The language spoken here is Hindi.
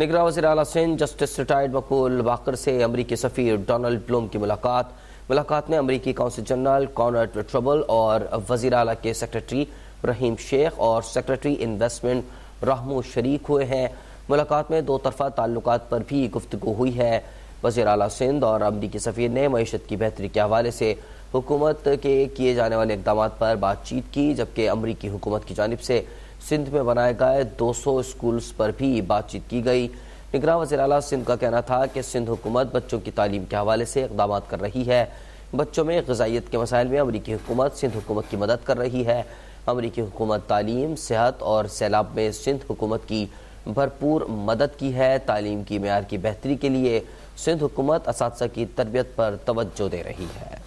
निगरान वजी अला सिंध जस्टिस रिटायर्ड बकूल वाकर से अमरीकी सफ़ीर डोनल्ड ब्लूम की मुलाकात मुलाकात में अमरीकी काउंसिल जनरल कॉनर्ड ट्रबल और वजी अला के सेक्रेटरी रहीम शेख और सेक्रेटरी इन्वेस्टमेंट राहमो शरीक हुए हैं मुलाकात में दो तरफा ताल्लुक पर भी गुफ्तु हुई है वजी अला सिंध और अमरीकी सफ़ीर ने मीशत की बेहतरी के हवाले से हुकूमत के किए जाने वाले इकदाम पर बातचीत की जबकि अमरीकी हुकूमत की जानब से सिंध में बनाए गए दो सौ स्कूल्स पर भी बातचीत की गई निगरान वजी अला सिंध का कहना था कि सिंध हुकूमत बच्चों की तालीम के हवाले से इकदाम कर रही है बच्चों में गजाइत के मसाइल में अमरीकी हुकूमत सिंध हुकूमत की मदद कर रही है अमरीकी हुकूमत तालीम सेहत और सैलाब में सिंध हुकूमत की भरपूर मदद की है तालीम की मैार की बेहतरी के लिए सिंध हुकूमत इस की तरबियत पर तोज्जो दे रही है